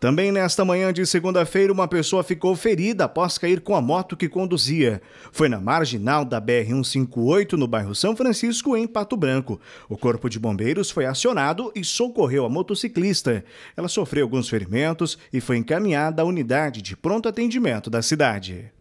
Também nesta manhã de segunda-feira, uma pessoa ficou ferida após cair com a moto que conduzia. Foi na marginal da BR-158, no bairro São Francisco, em Pato Branco. O Corpo de Bombeiros foi acionado e socorreu a motociclista. Ela sofreu alguns ferimentos e foi encaminhada à unidade de pronto atendimento da cidade.